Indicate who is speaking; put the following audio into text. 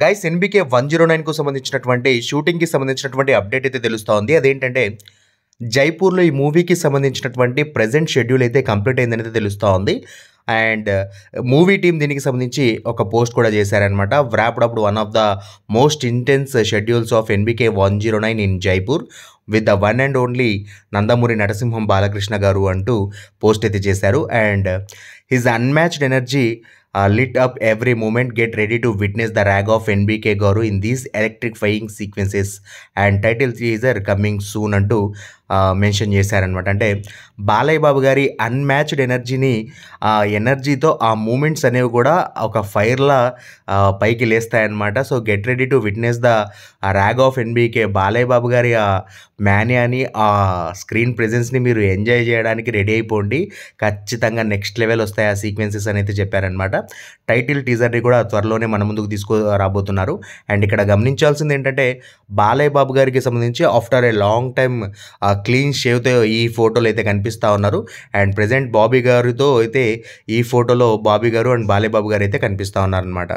Speaker 1: guys NBK one zero నైన్కు సంబంధించినటువంటి షూటింగ్కి సంబంధించినటువంటి అప్డేట్ అయితే తెలుస్తోంది అదేంటంటే జైపూర్లో ఈ మూవీకి సంబంధించినటువంటి ప్రజెంట్ షెడ్యూల్ అయితే కంప్లీట్ అయిందనైతే తెలుస్తూ ఉంది అండ్ మూవీ టీం దీనికి సంబంధించి ఒక పోస్ట్ కూడా చేశారనమాట wrapped up one of the most intense schedules of NBK one zero nine in Jaipur with the one and only Nandamuri Narasimham Balakrishna garu అంటూ పోస్ట్ అయితే చేశారు and his unmatched energy up every moment get ready to witness the rage of NBK garu in these electrifying sequences and title teaser coming soon అంటూ mention చేశారనమాట అంటే బాలయ్య బాబు గారి unmatched ఎనర్జీని ఆ ఎనర్జీతో ఆ మూమెంట్స్ అనేవి కూడా ఒక ఫైర్లా పైకి లేస్తాయన్నమాట so get ready to witness the rage of NBK Balayya Babu గారి ఆ మ్యానియాని ఆ స్క్రీన్ ప్రెజెన్స్ని మీరు ఎంజాయ్ చేయడానికి రెడీ అయిపోండి ఖచ్చితంగా నెక్స్ట్ లెవెల్ వస్తాయి ఆ సీక్వెన్సెస్ అని అయితే చెప్పారనమాట టైటిల్ టీజర్ని కూడా త్వరలోనే మన ముందుకు తీసుకు రాబోతున్నారు అండ్ ఇక్కడ గమనించాల్సింది ఏంటంటే బాలయ్య బాబు గారికి సంబంధించి after a long time clean షేవ్తో ఈ ఫోటోలు అయితే కనిపిస్తూ ఉన్నారు అండ్ ప్రజెంట్ బాబీ గారితో అయితే ఈ ఫోటోలో బాబీ గారు అండ్ బాలయ్య బాబు గారు అయితే కనిపిస్తూ ఉన్నారనమాట